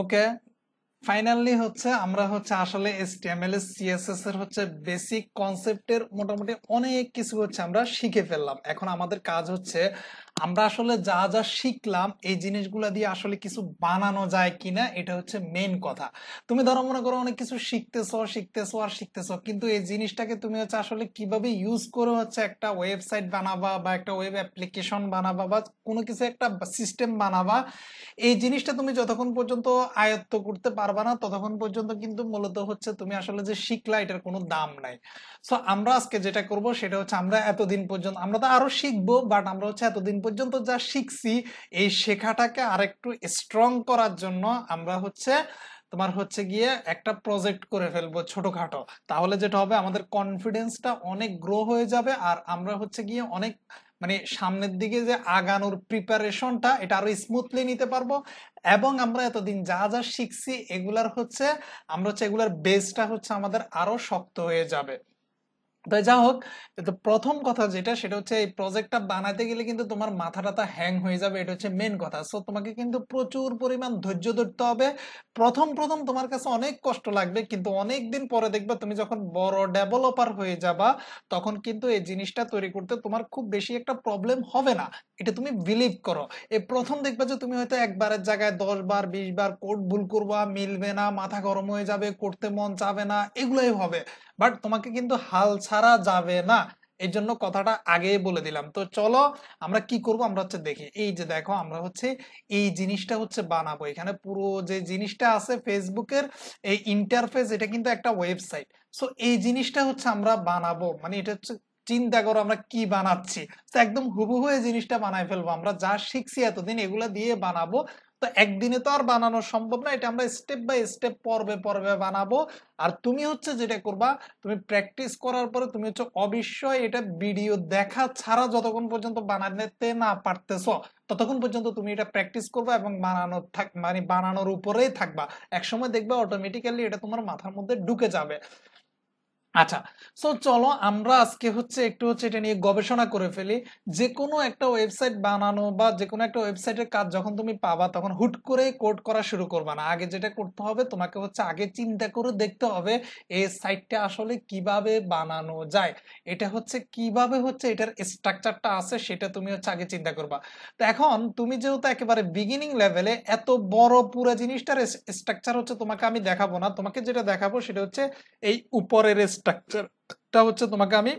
ওকে finally হচ্ছে আমরা হচ্ছে আসলে এসটিএমএল সিএসএস এর হচ্ছে বেসিক কনসেপ্টের মোটামুটি অনেক কিছু হচ্ছে আমরা শিখে ফেললাম এখন আমাদের কাজ হচ্ছে আমরা আসলে যা যা শিখলাম এই জিনিসগুলো দিয়ে আসলে কিছু বানানো যায় কিনা এটা হচ্ছে মেন কথা তুমি ধরো মনে করো অনেক কিছু শিখতেছো শিখতেছো আর শিখতেছো কিন্তু এই জিনিসটাকে তুমি হচ্ছে আসলে কিভাবে ইউজ করে হচ্ছে একটা ওয়েবসাইট বানাবা বা একটা ওয়েব অ্যাপ্লিকেশন বানাবা বা কোনো কিছু একটা সিস্টেম বানাবা এই জিনিসটা তুমি যতক্ষণ পর্যন্ত আয়ত্ত করতে পারবা না ততক্ষণ পর্যন্ত কিন্তু মূলত হচ্ছে তুমি আসলে যে শিখলা এটার কোনো দাম নাই সো আমরা আজকে যেটা করব সেটা হচ্ছে আমরা এতদিন পর্যন্ত আমরা তো আরো শিখবো বাট আমরা হচ্ছে এতদিন পর্যন্ত যা শিখছি এই শেখাটাকে আরেকটু স্ট্রং করার জন্য আমরা হচ্ছে তোমার হচ্ছে গিয়ে একটা প্রজেক্ট করে ফেলবো ছোটোখাটো তাহলে যেটা হবে আমাদের কনফিডেন্সটা অনেক গ্রো হয়ে যাবে আর আমরা হচ্ছে গিয়ে অনেক মানে সামনের দিকে যে আগানোর প্রিপারেশনটা এটা আরও স্মুথলি নিতে পারবো এবং আমরা এতদিন যা যা শিখছি এগুলার হচ্ছে আমরা হচ্ছে এগুলার বেসটা হচ্ছে আমাদের আরও শক্ত হয়ে যাবে তো যা হোক তো প্রথম কথা যেটা সেটা হচ্ছে এই প্রজেক্টটা বানাতে গেলে কিন্তু তোমার মাথাটা হ্যাং হয়ে যাবে এটা হচ্ছে মেন কথা সো তোমাকে কিন্তু প্রচুর পরিমাণ ধৈর্য ধরতে হবে প্রথম প্রথম তোমার কাছে অনেক কষ্ট লাগবে কিন্তু অনেক দিন পরে দেখবে তুমি যখন বড় ডেভেলপার হয়ে যাবা তখন কিন্তু এই জিনিসটা তৈরি করতে তোমার খুব বেশি একটা প্রবলেম হবে না এটা তুমি বিলিভ করো এই প্রথম দেখবে যে তুমি হয়তো একবারের জায়গায় দশ বার বিশ বার কোড ভুল করবা মিলবে না মাথা গরম হয়ে যাবে করতে মন চাবে না এগুলোই হবে বাট তোমাকে কিন্তু হাল ছাড়া যাবে না এর জন্য কথাটা আগে বলে দিলাম তো চলো আমরা কি করব আমরা হচ্ছে দেখি এই যে দেখো আমরা হচ্ছে এই জিনিসটা হচ্ছে বানাবো এখানে পুরো যে জিনিসটা আছে ফেসবুকের এই ইন্টারফেস এটা কিন্তু একটা ওয়েবসাইট সো এই জিনিসটা হচ্ছে আমরা বানাবো মানে এটা হচ্ছে চিন্তা করো আমরা কি বানাচ্ছি তো একদম হুবহু এই জিনিসটা বানাই ফেলবো আমরা যা শিখছি এতদিন এগুলা দিয়ে বানাবো তো একদিনে তো আর বানানো সম্ভব না এটা আমরা স্টেপ বাই স্টেপ পর্বে পর্বে বানাবো আর তুমি হচ্ছে যেটা করবা তুমি প্র্যাকটিস করার পরে তুমি হচ্ছে অবশ্যই এটা ভিডিও দেখা ছাড়া যতক্ষণ পর্যন্ত বানাতে না পারতেছ ততক্ষণ পর্যন্ত তুমি এটা প্র্যাকটিস করবে এবং বানানো থাক মানে বানানোর উপরেই থাকবা একসময় দেখবা অটোমেটিক্যালি এটা তোমার মাথার মধ্যে ঢুকে যাবে আচ্ছা সো চলো আমরা আজকে হচ্ছে একটু হচ্ছে এটা নিয়ে গবেষণা করে ফেলি যে কোনো একটা ওয়েবসাইট বানানো বা যে কোনো একটা ওয়েবসাইটের কাজ যখন তুমি পাবা তখন হুট করে কোড করা শুরু করবা না আগে যেটা করতে হবে তোমাকে হচ্ছে আগে চিন্তা করে দেখতে হবে এই সাইটটা আসলে কিভাবে বানানো যায় এটা হচ্ছে কিভাবে হচ্ছে এটার স্ট্রাকচারটা আছে সেটা তুমি হচ্ছে আগে চিন্তা করবা তো এখন তুমি যেহেতু একেবারে বিগিনিং লেভেলে এত বড় পুরো জিনিসটার স্ট্রাকচার হচ্ছে তোমাকে আমি দেখাবো না তোমাকে যেটা দেখাবো সেটা হচ্ছে এই উপরের স্ট্রাকচারটা হচ্ছে তোমাকে আমি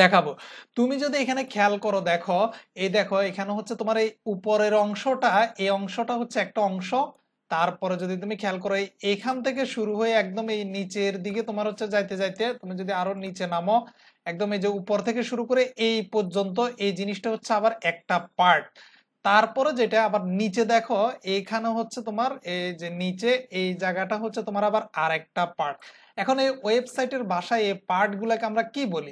দেখাবো তুমি যদি এখানে খেয়াল করো দেখো এই দেখো এখানে হচ্ছে তোমার এই উপরের অংশটা এই অংশটা হচ্ছে একটা অংশ তারপরে যদি তুমি খেয়াল করো এখান থেকে শুরু হয়ে একদম এই নিচের দিকে তোমার হচ্ছে যাইতে যাইতে তুমি যদি আরো নিচে নামো একদম এই যে উপর থেকে শুরু করে এই পর্যন্ত এই জিনিসটা হচ্ছে আবার একটা পার্ট তারপরে যেটা আবার নিচে দেখো এইখানে হচ্ছে তোমার এই যে নিচে এই জায়গাটা হচ্ছে তোমার আবার আরেকটা পার্ট এখন এই ওয়েবসাইটের ভাষায় এই পার্ট গুলাকে আমরা কি বলি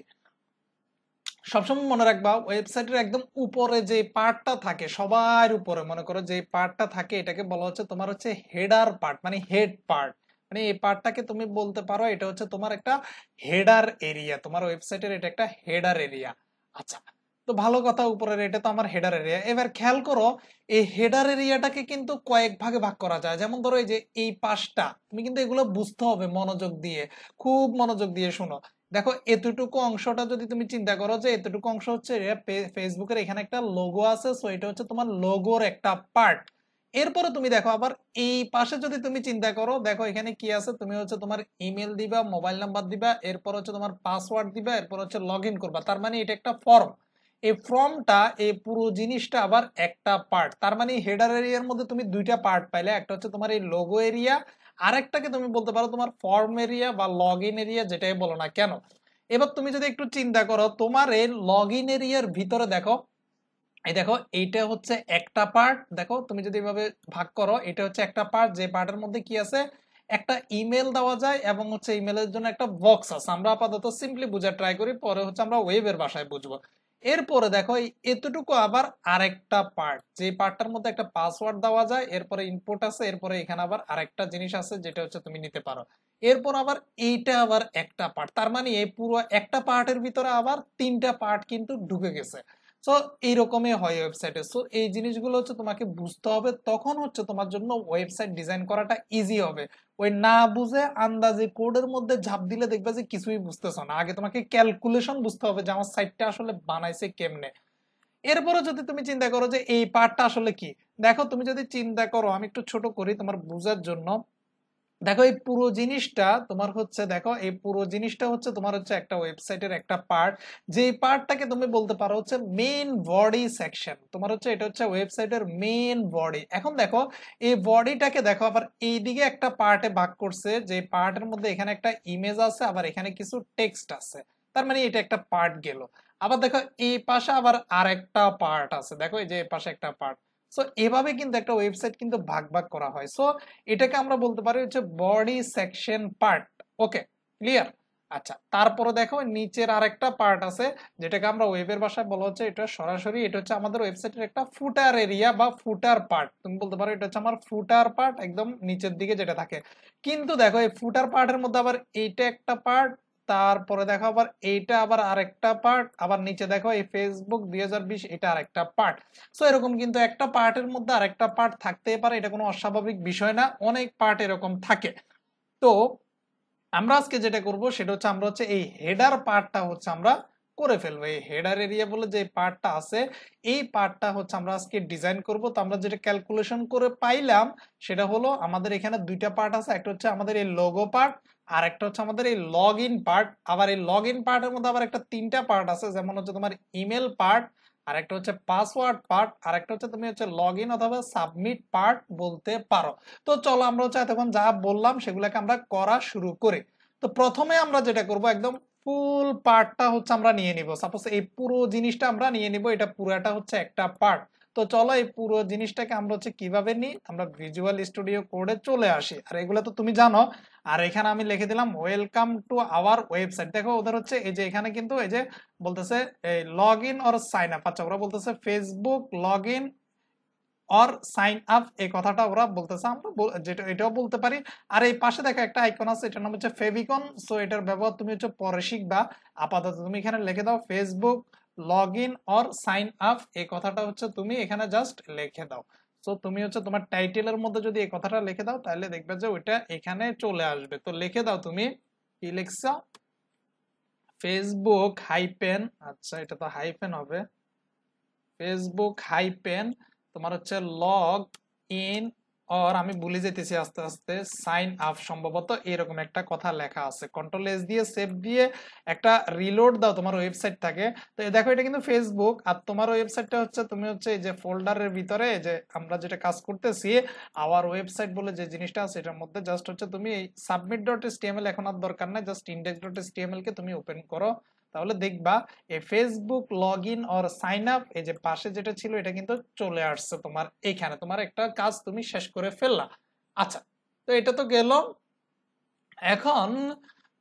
সবসময় মনে রাখবা ওয়েবসাইটের একদম উপরে যে পার্টটা থাকে সবার উপরে মনে করো যে পার্টটা থাকে এটাকে বলা হচ্ছে তোমার হচ্ছে হেডার পার্ট মানে হেড পার্ট মানে এই পার্টটাকে তুমি বলতে পারো এটা হচ্ছে তোমার একটা হেডার এরিয়া তোমার ওয়েবসাইটের এটা একটা হেডার এরিয়া আচ্ছা তো ভালো কথা উপরের এটা তো আমার হেডার এরিয়া এবার খেয়াল করো এই হেডার এরিয়াটাকে কিন্তু কয়েক ভাগে ভাগ করা যায় যেমন ধরো এই যে এই পাশটা তুমি কিন্তু এগুলো বুঝতে হবে মনোযোগ দিয়ে খুব মনোযোগ দিয়ে শোনো দেখো এতটুকু অংশটা যদি তুমি চিন্তা করো যে এতটুকু অংশ হচ্ছে ফেসবুকের এখানে একটা লোগো আছে সো এটা হচ্ছে তোমার লোগোর একটা পার্ট এরপরে তুমি দেখো আবার এই পাশে যদি তুমি চিন্তা করো দেখো এখানে কি আছে তুমি হচ্ছে তোমার ইমেল দিবা মোবাইল নাম্বার দিবা এরপর হচ্ছে তোমার পাসওয়ার্ড দিবা এরপর হচ্ছে লগ করবা তার মানে এটা একটা ফর্ম এই ফর্মটা এই পুরো জিনিসটা আবার একটা পার্ট তার মানে হেডার এরিয়ার মধ্যে তুমি দুইটা পার্ট পাইলে একটা হচ্ছে তোমার এই লোগো এরিয়া আর আরেকটাকে তুমি বলতে পারো তোমার ফর্ম এরিয়া বা লগ ইন এরিয়া যেটাই বলো না কেন এবার তুমি যদি একটু চিন্তা করো তোমার এই লগ ইন এরিয়ার ভিতরে দেখো এই দেখো এইটা হচ্ছে একটা পার্ট দেখো তুমি যদি এভাবে ভাগ করো এটা হচ্ছে একটা পার্ট যে পার্টের মধ্যে কি আছে একটা ইমেল দেওয়া যায় এবং হচ্ছে ইমেলের জন্য একটা বক্স আছে আমরা আপাতত সিম্পলি বোঝার ট্রাই করি পরে হচ্ছে আমরা ওয়েবের ভাষায় বুঝবো এরপরে দেখো এতটুকু আবার আরেকটা পার্ট যে পার্টটার মধ্যে একটা পাসওয়ার্ড দেওয়া যায় এরপরে ইনপুট আছে এরপরে এখানে আবার আরেকটা জিনিস আছে যেটা হচ্ছে তুমি নিতে পারো এরপর আবার এইটা আবার একটা পার্ট তার মানে এই পুরো একটা পার্টের ভিতরে আবার তিনটা পার্ট কিন্তু ঢুকে গেছে সো এইরকমই হয় ওয়েবসাইটে সো এই জিনিসগুলো হচ্ছে তোমাকে বুঝতে হবে তখন হচ্ছে তোমার জন্য ওয়েবসাইট ডিজাইন করাটা ইজি হবে ওই না বুঝে আন্দাজে কোডের মধ্যে ঝাঁপ দিলে দেখবে যে কিছুই বুঝতেছো না আগে তোমাকে ক্যালকুলেশন বুঝতে হবে যে আমার সাইটটা আসলে বানাইছে কেমনে এরপরও যদি তুমি চিন্তা করো যে এই পার্টটা আসলে কি দেখো তুমি যদি চিন্তা করো আমি একটু ছোট করি তোমার বোঝার জন্য দেখো এই পুরো জিনিসটা তোমার হচ্ছে দেখো এই পুরো জিনিসটা হচ্ছে তোমার হচ্ছে একটা ওয়েবসাইটের একটা পার্ট যে পার্টটাকে তুমি বলতে পারো হচ্ছে মেইন বডি সেকশন তোমার হচ্ছে এটা হচ্ছে ওয়েবসাইটের মেইন বডি এখন দেখো এই বডিটাকে দেখো আবার এইদিকে একটা পার্টে ভাগ করছে যে পার্টের মধ্যে এখানে একটা ইমেজ আছে আবার এখানে কিছু টেক্সট আছে তার মানে এটা একটা পার্ট গেল আবার দেখো এই পাশে আবার আর একটা পার্ট আছে দেখো এই যে পাশে একটা পার্ট সো এভাবে কিন্তু একটা ওয়েবসাইট কিন্তু ভাগ ভাগ করা হয় সো এটাকে আমরা বলতে পারি হচ্ছে body section part okay clear আচ্ছা তারপরে দেখো নিচের আর একটা পার্ট আছে যেটাকে আমরা ওয়েবের ভাষায় বলা হচ্ছে এটা সরাসরি এটা হচ্ছে আমাদের ওয়েবসাইটের একটা ফুটার এরিয়া বা ফুটার পার্ট তুমি বলতে পারো এটা হচ্ছে আমার ফুটার পার্ট একদম নিচের দিকে যেটা থাকে কিন্তু দেখো এই ফুটার পার্টের মধ্যে আবার এইটা একটা পার্ট তারপরে দেখো আবার এইটা আবার আরেকটা পার্ট আবার নিচে দেখো এই ফেসবুক দুই এটা আরেকটা পার্ট সো এরকম কিন্তু একটা পার্টের মধ্যে আরেকটা পার্ট থাকতে পারে এটা কোনো অস্বাভাবিক বিষয় না অনেক পার্ট এরকম থাকে তো আমরা আজকে যেটা করব সেটা হচ্ছে আমরা হচ্ছে এই হেডার পার্টটা হচ্ছে আমরা করে ফেলবো এই হেডার এরিয়া বলে যে পার্টটা আছে এই পার্টটা হচ্ছে আমরা আজকে ডিজাইন করব তো আমরা যেটা ক্যালকুলেশন করে পাইলাম সেটা হলো আমাদের এখানে দুইটা পার্ট আছে একটা হচ্ছে আমাদের এই লোগো পার্ট আর একটা হচ্ছে আমাদের এই লগ ইন পার্ট আবার এই লগ ইন পার্টের মধ্যে আবার একটা তিনটা পার্ট আছে যেমন হচ্ছে তোমার ইমেল পার্ট আর একটা হচ্ছে পাসওয়ার্ড পার্ট আর একটা হচ্ছে তুমি হচ্ছে লগ ইন অথবা সাবমিট পার্ট বলতে পারো তো চলো আমরা হচ্ছে এতক্ষণ যা বললাম সেগুলোকে আমরা করা শুরু করি তো প্রথমে আমরা যেটা করব একদম ফুল পার্টটা হচ্ছে আমরা নিয়ে নিব সাপোজ এই পুরো জিনিসটা আমরা নিয়ে নিব এটা পুরোটা হচ্ছে একটা পার্ট তো চলো এই পুরো জিনিসটাকে আমরা হচ্ছে কিভাবে নিই আমরা ভিজুয়াল স্টুডিও কোডে চলে আসি আর এগুলো তো তুমি জানো আর এখানে আমি লিখে দিলাম ওয়েলকাম টু আওয়ার ওয়েবসাইট দেখো ওদের হচ্ছে এই যে এখানে কিন্তু এই যে বলতেছে এই log in or sign up আচ্ছা ওরা বলতেছে Facebook log in or sign up এই কথাটা ওরা বলতেছে আমরা যেটা এটাও বলতে পারি আর এই পাশে দেখো একটা আইকন আছে এটার নাম হচ্ছে ফেভিকন সো এটার ব্যবহার তুমি হচ্ছে পরে শিখবা আপাতত তুমি এখানে লিখে দাও Facebook log in or sign up এই কথাটা হচ্ছে তুমি এখানে জাস্ট লিখে দাও সো তুমি হচ্ছে তোমার টাইটেলের মধ্যে যদি এই কথাটা লিখে দাও তাহলে দেখবে যে ওইটা এখানে চলে আসবে তো লিখে দাও তুমি কি লিখছ ফেসবুক হাইপেন আচ্ছা এটা তো হাইপেন হবে ফেসবুক হাইপেন তোমার হচ্ছে লগ ইন অর আমি ভুলে যেতেছি আস্তে আস্তে সাইন আপ সম্ভবত এরকম একটা কথা লেখা আছে কন্ট্রোল এস দিয়ে সেভ দিয়ে একটা রিলোড দাও তোমার ওয়েবসাইট থাকে তো দেখো এটা কিন্তু ফেসবুক আর তোমার ওয়েবসাইটটা হচ্ছে তুমি হচ্ছে এই যে ফোল্ডারের ভিতরে যে আমরা যেটা কাজ করতেছি আওয়ার ওয়েবসাইট বলে যে জিনিসটা আছে এটার মধ্যে জাস্ট হচ্ছে তুমি এই সাবমিট ডট এস এখন আর দরকার নাই just index dot s k তুমি ওপেন করো তাহলে দেখবা এই Facebook log in or sign up এই যে পাশে যেটা ছিল এটা কিন্তু চলে আসছে তোমার এইখানে তোমার একটা কাজ তুমি শেষ করে ফেললা আচ্ছা তো এটা তো গেল এখন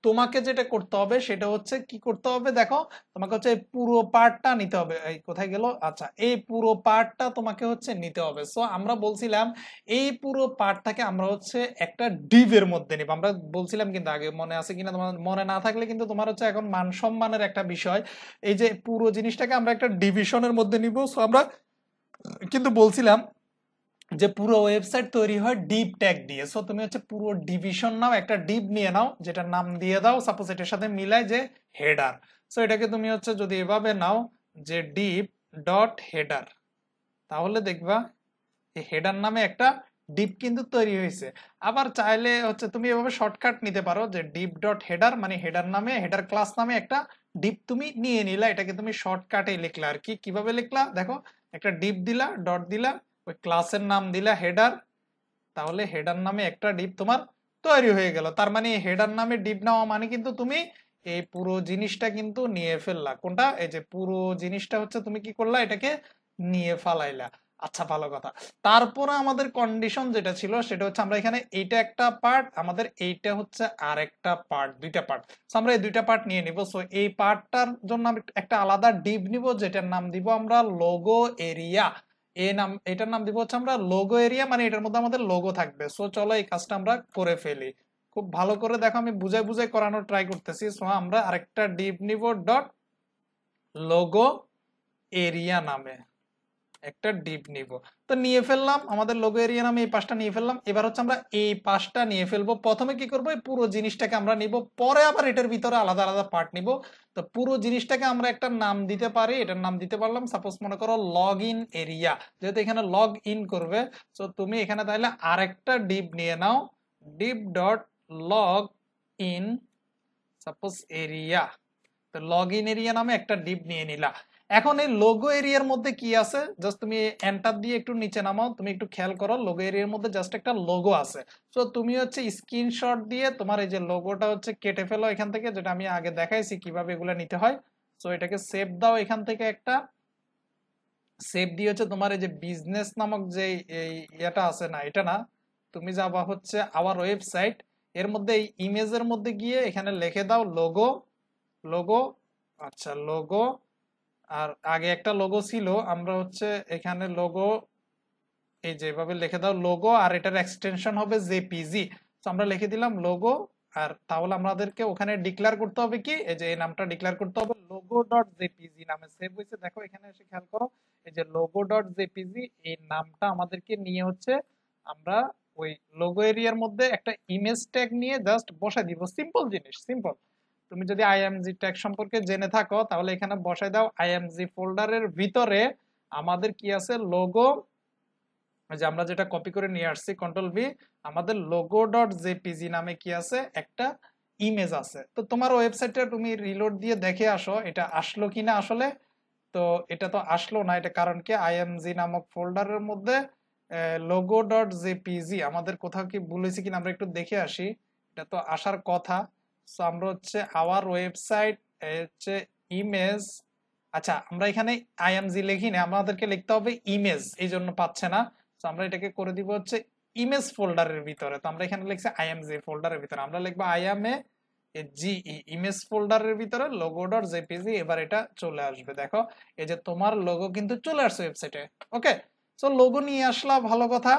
তোমাকে যেটা করতে হবে সেটা হচ্ছে কি করতে হবে দেখো তোমাকে হচ্ছে পুরো পার্টটা নিতে হবে এই কোথায় গেল আচ্ছা এই পুরো পার্টটা তোমাকে হচ্ছে নিতে হবে সো আমরা বলছিলাম এই পুরো পার্টটাকে আমরা হচ্ছে একটা ডিভের মধ্যে নিব আমরা বলছিলাম কিন্তু আগে মনে আছে কিনা তোমার মনে না থাকলে কিন্তু তোমার হচ্ছে এখন মান সম্মানের একটা বিষয় এই যে পুরো জিনিসটাকে আমরা একটা ডিভিশনের মধ্যে নিব সো আমরা কিন্তু বলছিলাম যে পুরো ওয়েবসাইট তৈরি হয় ডিপ ট্যাগ দিয়ে সো তুমি হচ্ছে পুরো ডিভিশন নাও একটা ডিপ নিয়ে নাও যেটা নাম দিয়ে দাও সাপোজ এটার সাথে মিলায় যে হেডার সো এটাকে তুমি হচ্ছে যদি এভাবে নাও যে ডিপ ডট হেডার তাহলে দেখবা এই হেডার নামে একটা ডিপ কিন্তু তৈরি হয়েছে আবার চাইলে হচ্ছে তুমি এভাবে শর্টকাট নিতে পারো যে ডিপ ডট হেডার মানে হেডার নামে হেডার ক্লাস নামে একটা ডিপ তুমি নিয়ে নিলা এটাকে তুমি শর্টকাটে লিখলা আর কি কিভাবে লিখলা দেখো একটা ডিপ দিলা ডট দিলা ওই ক্লাসের নাম দিলে হেডার তাহলে হেডার নামে একটা ডিপ তোমার তৈরি হয়ে গেল তার মানে হেডার নামে ডিপ নেওয়া মানে কিন্তু তুমি এই পুরো জিনিসটা কিন্তু নিয়ে ফেললা কোনটা এই যে পুরো জিনিসটা হচ্ছে তুমি কি করলা এটাকে নিয়ে ফালাইলা আচ্ছা ভালো কথা তারপরে আমাদের কন্ডিশন যেটা ছিল সেটা হচ্ছে আমরা এখানে এইটা একটা পার্ট আমাদের এইটা হচ্ছে আর একটা পার্ট দুইটা পার্ট আমরা এই দুইটা পার্ট নিয়ে নিব সো এই পার্টটার জন্য আমরা একটা আলাদা ডিপ নিব যেটার নাম দিব আমরা লোগো এরিয়া এ নাম এটার নাম দিব হচ্ছে আমরা লোগো এরিয়া মানে এটার মধ্যে আমাদের লোগো থাকবে সো চলো এই কাজটা আমরা করে ফেলি খুব ভালো করে দেখো আমি বুঝাই বুঝাই করানোর ট্রাই করতেছি সো আমরা আরেকটা ডিপ নিব ডট লোগো এরিয়া নামে একটা ডিপ নিব তো নিয়ে ফেললাম আমাদের লোগো এরিয়া নামে এই পাশটা নিয়ে ফেললাম এবার হচ্ছে আমরা এই পাশটা নিয়ে ফেলবো প্রথমে কি করবো এই পুরো জিনিসটাকে আমরা নিব পরে আবার এটার ভিতরে আলাদা আলাদা পার্ট নিব তো পুরো জিনিসটাকে আমরা একটা নাম দিতে পারি এটার নাম দিতে পারলাম সাপোজ মনে করো লগ ইন এরিয়া যেহেতু এখানে লগ ইন করবে তো তুমি এখানে তাহলে আরেকটা ডিপ নিয়ে নাও div dot log in suppose area তো লগ ইন এরিয়া নামে একটা ডিপ নিয়ে নিলা এখন এই লোগো এরিয়ার মধ্যে কি আছে জাস্ট তুমি এন্টার দিয়ে একটু নিচে নামাও তুমি একটু খেয়াল করো লোগো এরিয়ার মধ্যে জাস্ট একটা লোগো আছে সো তুমি হচ্ছে স্ক্রিনশট দিয়ে তোমার এই যে লোগোটা হচ্ছে কেটে ফেলো এখান থেকে যেটা আমি আগে দেখাইছি কিভাবে এগুলো নিতে হয় সো এটাকে সেভ দাও এখান থেকে একটা সেভ দিয়ে হচ্ছে তোমার এই যে বিজনেস নামক যে এই এটা আছে না এটা না তুমি যাবা হচ্ছে আওয়ার ওয়েবসাইট এর মধ্যে এই ইমেজের মধ্যে গিয়ে এখানে লিখে দাও লোগো লোগো আচ্ছা লোগো আর আগে একটা লোগো ছিল আমরা হচ্ছে এখানে লোগো এই যেভাবে লিখে দাও লোগো আর এটার এক্সটেনশন হবে জেপিজি তো আমরা লিখে দিলাম লোগো আর তাহলে আমাদেরকে ওখানে ডিক্লেয়ার করতে হবে কি এই যে এই নামটা ডিক্লেয়ার করতে হবে লোগো ডট জেপিজি নামে সেভ হয়েছে দেখো এখানে এসে খেয়াল করো এই যে লোগো ডট জেপিজি এই নামটা আমাদেরকে নিয়ে হচ্ছে আমরা ওই লোগো এরিয়ার মধ্যে একটা ইমেজ ট্যাগ নিয়ে জাস্ট বসাই দিব সিম্পল জিনিস সিম্পল তুমি যদি আইএমজি ট্যাগ সম্পর্কে জেনে থাকো তাহলে এখানে বসাই দাও আইএমজি ফোল্ডারের ভিতরে আমাদের কি আছে লোগো যে আমরা যেটা কপি করে নিয়ে আসছি কন্ট্রোল ভি আমাদের লোগো ডট জেপিজি নামে কি আছে একটা ইমেজ আছে তো তোমার ওয়েবসাইটটা তুমি রিলোড দিয়ে দেখে আসো এটা আসলো কি না আসলে তো এটা তো আসলো না এটা কারণ কি আইএমজি নামক ফোল্ডারের মধ্যে লোগো ডট জেপিজি আমাদের কোথাও কি বলেছি কিনা আমরা একটু দেখে আসি এটা তো আসার কথা সো আমরা হচ্ছে আওয়ার ওয়েবসাইট হচ্ছে ইমেজ আচ্ছা আমরা এখানে আইএমজি লিখি না আমাদেরকে লিখতে হবে ইমেজ এই জন্য পাচ্ছে না সো আমরা এটাকে করে দিব হচ্ছে ইমেজ ফোল্ডারের ভিতরে তো আমরা এখানে লিখছি আইএমজি ফোল্ডারের ভিতরে আমরা লিখবো এ জি ইমেজ ফোল্ডারের ভিতরে লোগো ডট জেপিজি এবার এটা চলে আসবে দেখো এই যে তোমার লোগো কিন্তু চলে আসছে ওয়েবসাইটে ওকে সো লোগো নিয়ে আসলা ভালো কথা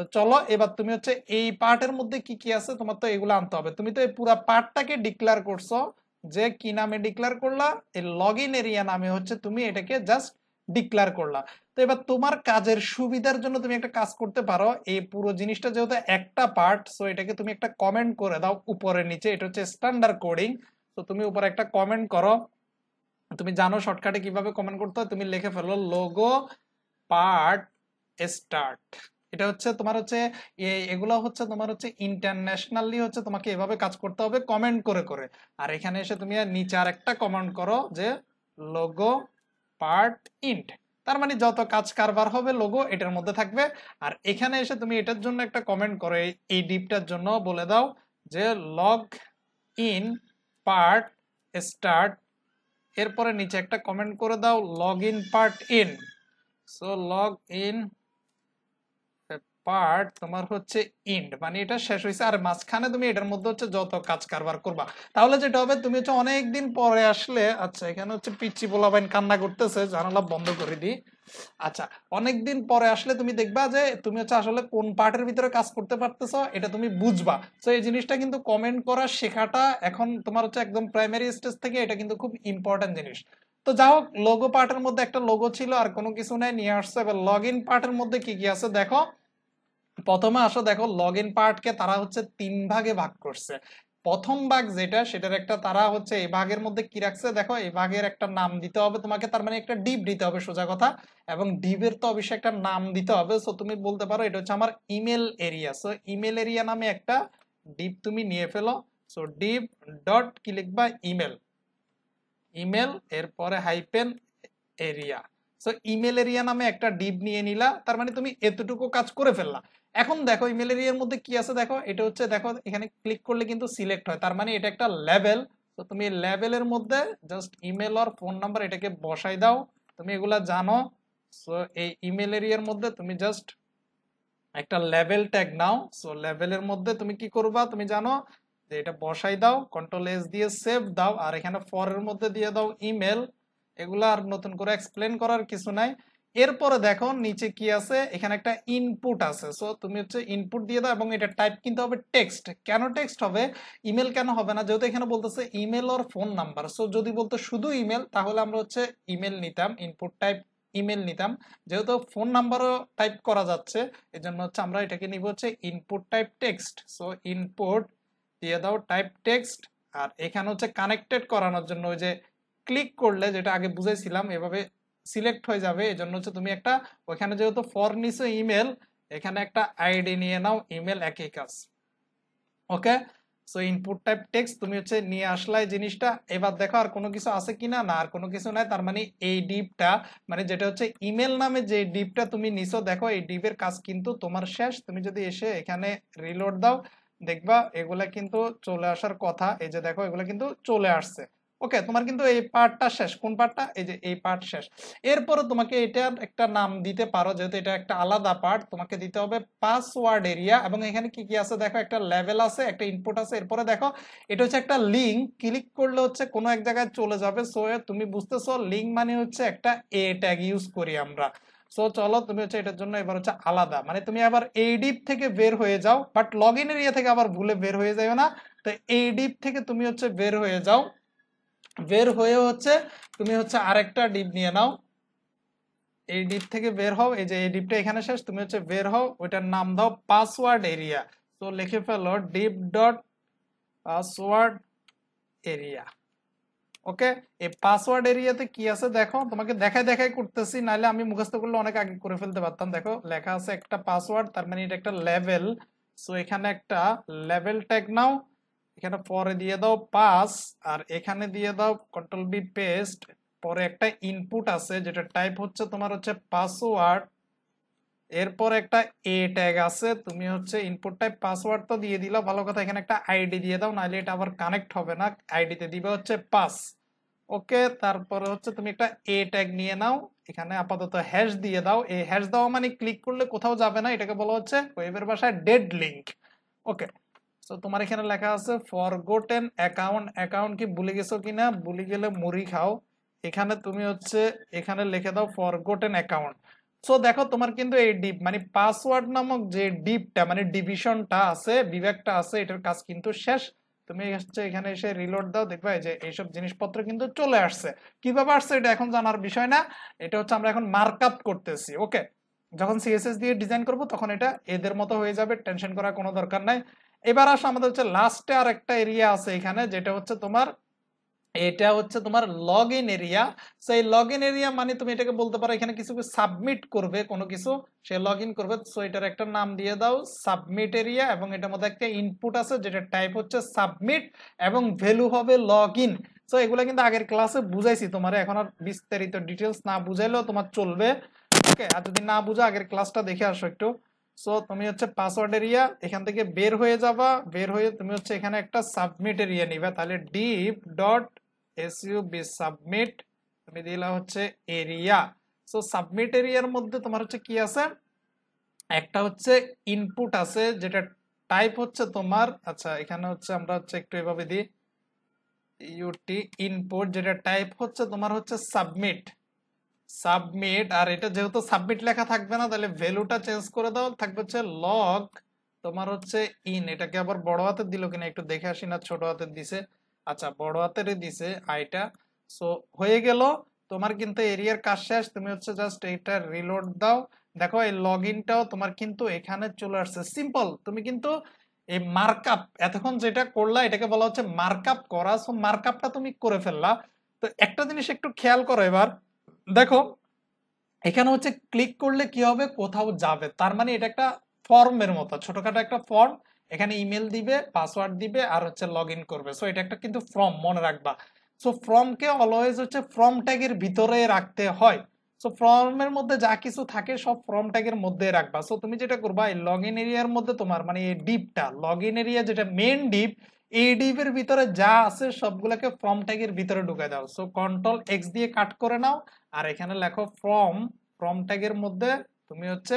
তো চলো এবার তুমি হচ্ছে এই পার্টের মধ্যে কি কি আছে তোমার তো এগুলো আনতে হবে তুমি তো এই পুরো পার্টটাকে ডিক্লেয়ার করছো যে কি নামে ডিক্লেয়ার করলা এই লগ ইন এরিয়া নামে হচ্ছে তুমি এটাকে জাস্ট ডিক্লেয়ার করলা তো এবার তোমার কাজের সুবিধার জন্য তুমি একটা কাজ করতে পারো এই পুরো জিনিসটা যেহেতু একটা পার্ট সো এটাকে তুমি একটা কমেন্ট করে দাও উপরে নিচে এটা হচ্ছে স্ট্যান্ডার্ড কোডিং তো তুমি উপরে একটা কমেন্ট করো তুমি জানো শর্টকাটে কিভাবে কমেন্ট করতে হয় তুমি লিখে ফেলো লোগো পার্ট স্টার্ট এটা হচ্ছে তোমার হচ্ছে এগুলো হচ্ছে তোমার হচ্ছে ইন্টারন্যাশনালি হচ্ছে তোমাকে এভাবে কাজ করতে হবে কমেন্ট করে করে আর এখানে এসে তুমি নিচে আর একটা কমেন্ট করো যে লোগো পার্ট ইন্ট তার মানে যত কাজ কারবার হবে লোগো এটার মধ্যে থাকবে আর এখানে এসে তুমি এটার জন্য একটা কমেন্ট করো এই ডিপটার জন্য বলে দাও যে লগ ইন পার্ট স্টার্ট এরপরে নিচে একটা কমেন্ট করে দাও log in part in so log in part তোমার হচ্ছে এন্ড মানে এটা শেষ হয়েছে আর মাঝখানে তুমি এটার মধ্যে হচ্ছে যত কাজ কারবার করবা তাহলে যেটা হবে তুমি হচ্ছে অনেকদিন পরে আসলে আচ্ছা এখানে হচ্ছে পিচ্ছি পোলাবাইন কান্না করতেছে জানালা বন্ধ করে দিই আচ্ছা অনেকদিন পরে আসলে তুমি দেখবা যে তুমি হচ্ছে আসলে কোন পার্টের ভিতরে কাজ করতে পারতেছ এটা তুমি বুঝবা তো এই জিনিসটা কিন্তু কমেন্ট করা শেখাটা এখন তোমার হচ্ছে একদম প্রাইমারি স্টেজ থেকে এটা কিন্তু খুব ইম্পর্টেন্ট জিনিস তো যা হোক লোগো পার্টের মধ্যে একটা লোগো ছিল আর কোনো কিছু নাই নিয়ে আসছে এবার লগ ইন পার্টের মধ্যে কি কি আছে দেখো প্রথমে আসো দেখো লগ ইন পার্টকে তারা হচ্ছে তিন ভাগে ভাগ করছে প্রথম ভাগ যেটা সেটার একটা তারা হচ্ছে এ ভাগের মধ্যে কি রাখছে দেখো এ ভাগের একটা নাম দিতে হবে তোমাকে তার মানে একটা ডিপ দিতে হবে সোজা কথা এবং ডিপের তো অবশ্যই একটা নাম দিতে হবে সো তুমি বলতে পারো এটা হচ্ছে আমার email area so email area নামে একটা ডিপ তুমি নিয়ে ফেলো সো ডিপ ডট কি লিখবা ইমেল ইমেল এরপরে হাইপেন এরিয়া সো ইমেলেরিয়া নামে একটা ডিপ নিয়ে নিলা তার মানে তুমি এতটুকু কাজ করে ফেললা এখন দেখো ইমেলেরিয়ার মধ্যে কি আছে দেখো এটা হচ্ছে দেখো এখানে ক্লিক করলে কিন্তু সিলেক্ট হয় তার মানে এটা একটা লেভেল তো তুমি লেভেলের মধ্যে জাস্ট ইমেল আর ফোন নাম্বার এটাকে বসাই দাও তুমি এগুলা জানো সো এই ইমেল এরিয়ার মধ্যে তুমি জাস্ট একটা লেভেল ট্যাগ নাও সো লেভেলের মধ্যে তুমি কি করবা তুমি জানো যে এটা বসাই দাও কন্ট্রোল এস দিয়ে সেভ দাও আর এখানে ফরের মধ্যে দিয়ে দাও ইমেল এগুলো আর নতুন করে এক্সপ্লেন করার কিছু নাই এরপরে দেখো নিচে কি আছে এখানে একটা ইনপুট আছে সো তুমি হচ্ছে ইনপুট দিয়ে দাও এবং এটা টাইপ কিন্তু হবে টেক্সট কেন টেক্সট হবে ইমেল কেন হবে না যেহেতু এখানে বলতেছে email or phone number so যদি বলতো শুধু ইমেল তাহলে আমরা হচ্ছে ইমেল নিতাম ইনপুট টাইপ ইমেল নিতাম যেহেতু ফোন নাম্বারও টাইপ করা যাচ্ছে এজন্য হচ্ছে আমরা এটাকে নিব হচ্ছে input type text so input দিয়ে দাও টাইপ টেক্সট আর এখানে হচ্ছে কানেক্টেড করানোর জন্য ওই যে ক্লিক করলে যেটা আগে বুঝেছিলাম এভাবে সিলেক্ট হয়ে যাবে এই জন্য হচ্ছে তুমি একটা ওইখানে যেহেতু ফর নিছো ইমেল এখানে একটা আইডি নিয়ে নাও ইমেল একই কাজ okay so input type text তুমি হচ্ছে নিয়ে আসলাই জিনিসটা এবার দেখো আর কোনো কিছু আছে কি না আর কোনো কিছু নাই তার মানে এই ডিপটা মানে যেটা হচ্ছে ইমেল নামে যে ডিপটা তুমি নিছো দেখো এই ডিপের কাজ কিন্তু তোমার শেষ তুমি যদি এসে এখানে রিলোড দাও দেখবা এগুলা কিন্তু চলে আসার কথা এই যে দেখো এগুলা কিন্তু চলে আসছে ওকে তোমার কিন্তু এই পার্টটা শেষ কোন পার্টটা এই যে এই পার্ট শেষ এরপরে তোমাকে এটার একটা নাম দিতে পারো যেহেতু এটা একটা আলাদা পার্ট তোমাকে দিতে হবে পাসওয়ার্ড এরিয়া এবং এখানে কি কি আছে দেখো একটা লেভেল আছে একটা ইনপুট আছে এরপরে দেখো এটা হচ্ছে একটা লিঙ্ক ক্লিক করলে হচ্ছে কোনো এক জায়গায় চলে যাবে সো তুমি বুঝতেছো লিঙ্ক মানে হচ্ছে একটা এ ট্যাগ ইউজ করি আমরা সো চলো তুমি হচ্ছে এটার জন্য এবার হচ্ছে আলাদা মানে তুমি আবার এই ডিপ থেকে বের হয়ে যাও বাট লগ ইন এরিয়া থেকে আবার ভুলে বের হয়ে যাও না তো এই ডিপ থেকে তুমি হচ্ছে বের হয়ে যাও বের হয়ে হচ্ছে তুমি হচ্ছে আরেকটা ডিপ নিয়ে নাও এই ডিপ থেকে বের হও এই যে এই ডিপটা এখানে শেষ তুমি হচ্ছে বের হও ওইটার নাম দাও পাসওয়ার্ড এরিয়া তো লিখে ফেলো div dot password area okay এই পাসওয়ার্ড এরিয়াতে কি আছে দেখো তোমাকে দেখায় দেখায় করতেছি নাহলে আমি মুখস্থ করলে অনেক আগে করে ফেলতে পারতাম দেখো লেখা আছে একটা পাসওয়ার্ড তার মানে এটা একটা লেভেল সো এখানে একটা লেভেল ট্যাগ নাও এখানে পরে দিয়ে দাও পাস আর এখানে দিয়ে দাও কন্ট্রোল বি পেস্ট পরে একটা ইনপুট আছে যেটা টাইপ হচ্ছে তোমার হচ্ছে পাসওয়ার্ড এরপর একটা এ ট্যাগ আছে তুমি হচ্ছে ইনপুট টাইপ পাসওয়ার্ড তো দিয়ে দিলা ভালো কথা এখানে একটা আইডি দিয়ে দাও নাহলে এটা আবার কানেক্ট হবে না আইডিতে দিবে হচ্ছে পাস ওকে তারপরে হচ্ছে তুমি একটা এ ট্যাগ নিয়ে নাও এখানে আপাতত হ্যাশ দিয়ে দাও এই হ্যাশ দেওয়া মানে ক্লিক করলে কোথাও যাবে না এটাকে বলা হচ্ছে ওয়েবের ভাষায় ডেড লিঙ্ক ওকে সো তোমার এখানে লেখা আছে ফরগোটেন অ্যাকাউন্ট অ্যাকাউন্ট কি ভুলে গেছো কিনা ভুলে গেলে মুড়ি খাও এখানে তুমি হচ্ছে এখানে লিখে দাও ফরগোটেন অ্যাকাউন্ট সো দেখো তোমার কিন্তু এই ডিপ মানে পাসওয়ার্ড নামক যে ডিপটা মানে ডিভিশনটা আছে বিভাগটা আছে এটার কাজ কিন্তু শেষ তুমি হচ্ছে এখানে এসে রিলোড দাও দেখবে যে এইসব জিনিসপত্র কিন্তু চলে আসছে কিভাবে আসছে এটা এখন জানার বিষয় না এটা হচ্ছে আমরা এখন মার্কআপ করতেছি ওকে যখন সিএসএস দিয়ে ডিজাইন করব তখন এটা এদের মতো হয়ে যাবে টেনশন করার কোনো দরকার নাই এবার আসো আমাদের হচ্ছে লাস্টে আর একটা এরিয়া আছে এখানে যেটা হচ্ছে তোমার এটা হচ্ছে তোমার লগ ইন এরিয়া সো এই লগ ইন এরিয়া মানে তুমি এটাকে বলতে পারো এখানে কিছু সাবমিট করবে কোনো কিছু সে লগ ইন করবে সো এটার একটা নাম দিয়ে দাও সাবমিট এরিয়া এবং এটার মধ্যে একটা ইনপুট আছে যেটা টাইপ হচ্ছে সাবমিট এবং ভ্যালু হবে লগ ইন সো এগুলো কিন্তু আগের ক্লাসে বুঝাইছি তোমার এখন আর বিস্তারিত ডিটেলস না বুঝাইলেও তোমার চলবে ওকে আর যদি না বুঝো আগের ক্লাসটা দেখে আসো একটু সো তুমি হচ্ছে পাসওয়ার্ড এরিয়া এখান থেকে বের হয়ে যাবা বের হয়ে তুমি হচ্ছে এখানে একটা সাবমিট এরিয়া নিবা তাহলে div dot s b submit তুমি দিলা হচ্ছে এরিয়া সো সাবমিট এরিয়ার মধ্যে তোমার হচ্ছে কি আছে একটা হচ্ছে ইনপুট আছে যেটা টাইপ হচ্ছে তোমার আচ্ছা এখানে হচ্ছে আমরা হচ্ছে একটু এভাবে দিই ইউটি ইনপুট যেটা টাইপ হচ্ছে তোমার হচ্ছে সাবমিট সাবমিট আর এটা যেহেতু সাবমিট লেখা থাকবে না তাহলে ভ্যালুটা চেঞ্জ করে দাও থাকবে হচ্ছে লগ তোমার হচ্ছে ইন এটাকে আবার বড় হাতে দিল কিনা একটু দেখে আসি না ছোট হাতে দিছে আচ্ছা বড় হাতেরই দিছে আইটা সো হয়ে গেল তোমার কিন্তু এরিয়ার কাজ শেষ তুমি হচ্ছে জাস্ট এটা রিলোড দাও দেখো এই লগ ইনটাও তোমার কিন্তু এখানে চলে আসছে সিম্পল তুমি কিন্তু এই আপ এতক্ষণ যেটা করলা এটাকে বলা হচ্ছে আপ করা সো আপটা তুমি করে ফেললা তো একটা জিনিস একটু খেয়াল করো এবার দেখো এখানে হচ্ছে ক্লিক করলে কি হবে কোথাও যাবে তার মানে এটা একটা ফর্মের মতো ছোটখাটো একটা ফর্ম এখানে ইমেল দিবে পাসওয়ার্ড দিবে আর হচ্ছে লগ করবে সো এটা একটা কিন্তু ফর্ম মনে রাখবা সো ফর্মকে অলওয়েজ হচ্ছে ফর্ম ট্যাগের ভিতরে রাখতে হয় সো ফর্মের মধ্যে যা কিছু থাকে সব ফর্ম ট্যাগের মধ্যে রাখবা সো তুমি যেটা করবা এই লগ ইন এরিয়ার মধ্যে তোমার মানে এই ডিপটা লগ ইন এরিয়া যেটা মেন ডিপ এই ডিপের ভিতরে যা আছে সবগুলোকে ফর্ম ট্যাগের ভিতরে ঢুকে দাও সো কন্ট্রোল এক্স দিয়ে কাট করে নাও আর এখানে লেখো ফ্রম ফ্রম ট্যাগের মধ্যে তুমি হচ্ছে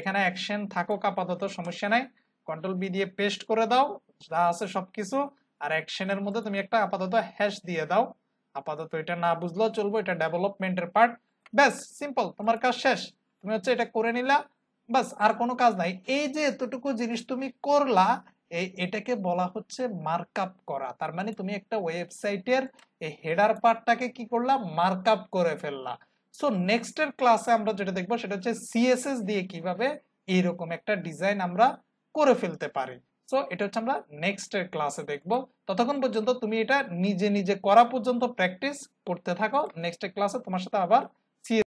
এখানে অ্যাকশন থাকো আপাতত সমস্যা নাই কন্ট্রোল বি দিয়ে পেস্ট করে দাও যা আছে সবকিছু আর অ্যাকশনের মধ্যে তুমি একটা আপাতত হ্যাশ দিয়ে দাও আপাতত এটা না বুঝলেও চলবো এটা ডেভেলপমেন্টের পার্ট ব্যাস সিম্পল তোমার কাজ শেষ তুমি হচ্ছে এটা করে নিলা বাস আর কোনো কাজ নাই এই যে এতটুকু জিনিস তুমি করলা এটাকে বলা হচ্ছে মার্কআপ করা তার মানে তুমি একটা ওয়েবসাইটের এই হেডার পার্টটাকে কি করলা মার্কআপ করে ফেললা সো নেক্সটের ক্লাসে আমরা যেটা দেখবো সেটা হচ্ছে সিএসএস দিয়ে কিভাবে এইরকম একটা ডিজাইন আমরা করে ফেলতে পারি সো এটা হচ্ছে আমরা নেক্সটের ক্লাসে দেখব ততক্ষণ পর্যন্ত তুমি এটা নিজে নিজে করা পর্যন্ত প্র্যাকটিস করতে থাকো নেক্সটের ক্লাসে তোমার সাথে আবার